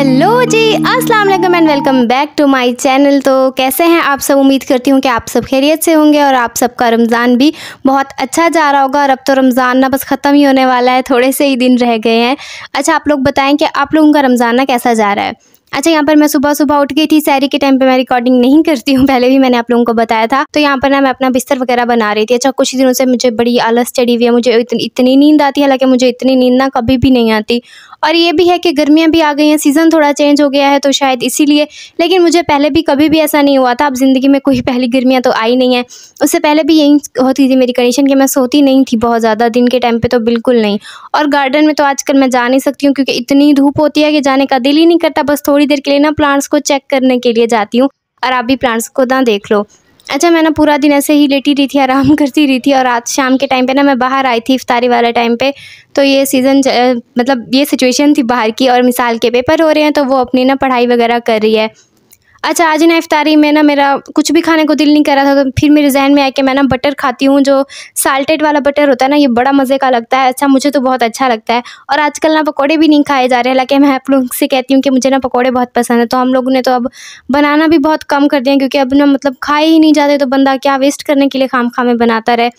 hello जी अस्सलाम वालेकुम and welcome back to my channel तो कैसे हैं आप सब उम्मीद करती हूँ कि आप सब खैरियत से होंगे और आप सबका रमज़ान भी बहुत अच्छा जा रहा होगा और अब तो रमज़ान ना बस ख़त्म ही होने वाला है थोड़े से ही दिन रह गए हैं अच्छा आप लोग बताएं कि आप लोगों का रमज़ान ना कैसा जा रहा है अच्छा यहाँ पर मैं सुबह सुबह उठ गई थी सैरी के टाइम पे मैं रिकॉर्डिंग नहीं करती हूँ पहले भी मैंने आप लोगों को बताया था तो यहाँ पर ना मैं अपना बिस्तर वगैरह बना रही थी अच्छा कुछ दिनों से मुझे बड़ी आलस चढ़ी हुई है मुझे इतनी, इतनी नींद आती है हालांकि मुझे इतनी नींद ना कभी भी नहीं आती और ये भी है कि गर्मियाँ भी आ गई हैं सीज़न थोड़ा चेंज हो गया है तो शायद इसीलिए लेकिन मुझे पहले भी कभी भी ऐसा नहीं हुआ था अब ज़िंदगी में कोई पहली गर्मियाँ तो आई नहीं है उससे पहले भी यही होती थी मेरी कंडीशन कि मैं सोती नहीं थी बहुत ज़्यादा दिन के टाइम पर तो बिल्कुल नहीं और गार्डन में तो आजकल मैं जा नहीं सकती हूँ क्योंकि इतनी धूप होती है कि जाने का दिल ही नहीं करता बस थोड़ी देर के लिए ना प्लांट्स को चेक करने के लिए जाती हूँ और आप भी प्लांट्स को ना देख लो अच्छा मैं ना पूरा दिन ऐसे ही लेटी रही थी आराम करती रही थी और रात शाम के टाइम पे ना मैं बाहर आई थी इफ्तारी वाले टाइम पे तो ये सीज़न मतलब ये सिचुएशन थी बाहर की और मिसाल के पेपर हो रहे हैं तो वो अपनी ना पढ़ाई वगैरह कर रही है अच्छा आज ना इफ्तारी में ना मेरा कुछ भी खाने को दिल नहीं कर रहा था तो फिर मेरे जहन में आया कि मैं ना बटर खाती हूँ जो साल्टेड वाला बटर होता है ना ये बड़ा मज़े का लगता है अच्छा मुझे तो बहुत अच्छा लगता है और आजकल ना पकौड़े भी नहीं खाए जा रहे हालांकि मैं आप लोग से कहती हूँ कि मुझे ना पकौड़े बहुत पसंद है तो हम लोगों ने तो अब बनाना भी बहुत कम कर दिया क्योंकि अब ना मतलब खाए ही नहीं जाते तो बंदा क्या वेस्ट करने के लिए खाम खामे बनाता रहे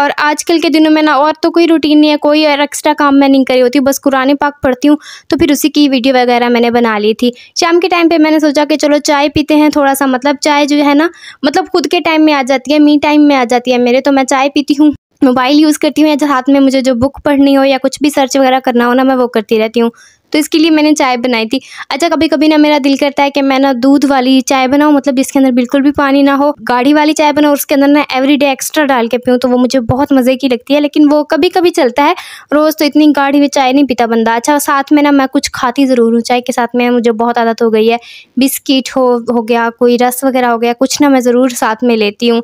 और आजकल के दिनों में ना और तो कोई रूटीन नहीं है कोई और एक्स्ट्रा काम मैं नहीं करी होती बस कुरान पाक पढ़ती हूँ तो फिर उसी की वीडियो वगैरह मैंने बना ली थी शाम के टाइम पर मैंने सोचा कि चलो चाय पीते हैं थोड़ा सा मतलब चाय जो है ना मतलब खुद के टाइम में आ जाती है मी टाइम में आ जाती है मेरे तो मैं चाय पीती हूँ मोबाइल यूज़ करती हूँ या हाथ में मुझे जो बुक पढ़नी हो या कुछ भी सर्च वगैरह करना हो ना मैं वो करती रहती हूँ तो इसके लिए मैंने चाय बनाई थी अच्छा कभी कभी ना मेरा दिल करता है कि मैं ना दूध वाली चाय बनाऊँ मतलब जिसके अंदर बिल्कुल भी पानी ना हो गाढ़ी वाली चाय बनाऊँ उसके अंदर ना एवरी डे एक्स्ट्रा डाल के पीऊँ तो वो मुझे बहुत मज़े की लगती है लेकिन वो कभी कभी चलता है रोज़ तो इतनी गाढ़ी में चाय नहीं पीता बंदा अच्छा साथ में ना मैं कुछ खाती ज़रूर हूँ चाय के साथ में मुझे बहुत आदत हो गई है बिस्किट हो हो गया कोई रस वगैरह हो गया कुछ ना मैं ज़रूर साथ में लेती हूँ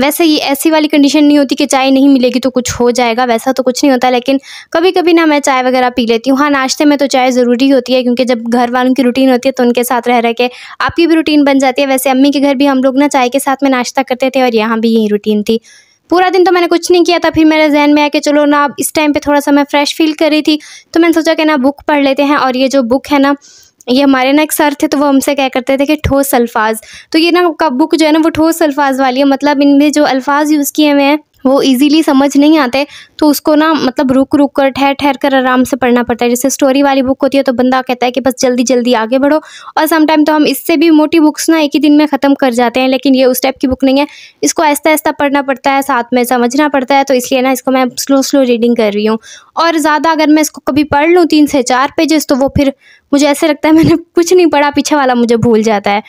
वैसे ये ऐसी वाली कंडीशन नहीं होती कि चाय नहीं मिलेगी तो कुछ हो जाएगा वैसा तो कुछ नहीं होता लेकिन कभी कभी ना मैं चाय वगैरह पी लेती हूँ हाँ नाश्ते में तो चाय ज़रूरी होती है क्योंकि जब घर वालों की रूटीन होती है तो उनके साथ रह रह के आपकी भी रूटीन बन जाती है वैसे अम्मी के घर भी हम लोग ना चाय के साथ में नाश्ता करते थे और यहाँ भी यही रूटीन थी पूरा दिन तो मैंने कुछ नहीं किया था फिर मेरे जहन में आया कि चलो ना अब इस टाइम पे थोड़ा सा मैं फ़्रेश फील कर रही थी तो मैंने सोचा कि ना बुक पढ़ लेते हैं और ये जो बुक है ना ये हमारे ना एक सर थे तो वो हमसे क्या करते थे कि ठोस अल्फाज तो ये ना बुक जो है ना वो ठोस अल्फाज वाली है मतलब इनमें जो अल्फाज यूज़ किए हुए हैं वो इजीली समझ नहीं आते तो उसको ना मतलब रुक रुक कर ठहर ठहर कर आराम से पढ़ना पड़ता है जैसे स्टोरी वाली बुक होती है तो बंदा कहता है कि बस जल्दी जल्दी आगे बढ़ो और समटाइम तो हम इससे भी मोटी बुक्स ना एक ही दिन में ख़त्म कर जाते हैं लेकिन ये उस टाइप की बुक नहीं है इसको ऐसा ऐसा पढ़ना पड़ता है साथ में समझना पड़ता है तो इसलिए ना इसको मैं स्लो स्लो रीडिंग कर रही हूँ और ज़्यादा अगर मैं इसको कभी पढ़ लूँ तीन से चार पेजेस तो वो फिर मुझे ऐसे लगता है मैंने कुछ नहीं पढ़ा पीछे वाला मुझे भूल जाता है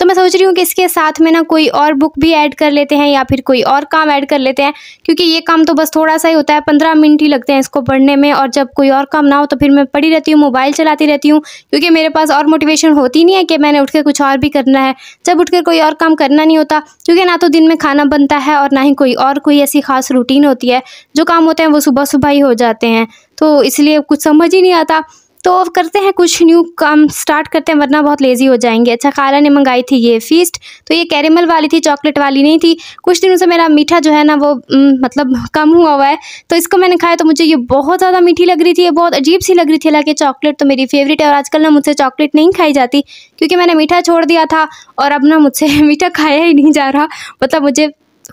तो मैं सोच रही हूँ कि इसके साथ में ना कोई और बुक भी ऐड कर लेते हैं या फिर कोई और काम ऐड कर लेते हैं क्योंकि ये काम तो बस थोड़ा सा ही होता है पंद्रह मिनट ही लगते हैं इसको पढ़ने में और जब कोई और काम ना हो तो फिर मैं पढ़ी रहती हूँ मोबाइल चलाती रहती हूँ क्योंकि मेरे पास और मोटिवेशन होती नहीं है कि मैंने उठ कुछ और भी करना है जब उठ कोई और काम करना नहीं होता क्योंकि ना तो दिन में खाना बनता है और ना ही कोई और कोई ऐसी खास रूटीन होती है जो काम होते हैं वो सुबह सुबह ही हो जाते हैं तो इसलिए कुछ समझ ही नहीं आता तो करते हैं कुछ न्यू काम स्टार्ट करते हैं वरना बहुत लेज़ी हो जाएंगे अच्छा खाला ने मंगाई थी ये फीस्ट तो ये कैरेमल वाली थी चॉकलेट वाली नहीं थी कुछ दिनों से मेरा मीठा जो है ना वो न, मतलब कम हुआ हुआ है तो इसको मैंने खाया तो मुझे ये बहुत ज़्यादा मीठी लग रही थी ये बहुत अजीब सी लग रही थी हालांकि चॉकलेट तो मेरी फेवरेट है और आजकल ना मुझसे चॉकलेट नहीं खाई जाती क्योंकि मैंने मीठा छोड़ दिया था और अब ना मुझसे मीठा खाया ही नहीं जा रहा मतलब मुझे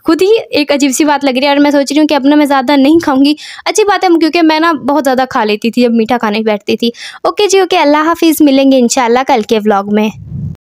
खुद ही एक अजीब सी बात लग रही है और मैं सोच रही हूँ कि अपना मैं ज़्यादा नहीं खाऊंगी अच्छी बात है क्योंकि मैं ना बहुत ज़्यादा खा लेती थी जब मीठा खाने बैठती थी ओके जी ओके अल्लाह हाफिज़ मिलेंगे इन कल के व्लॉग में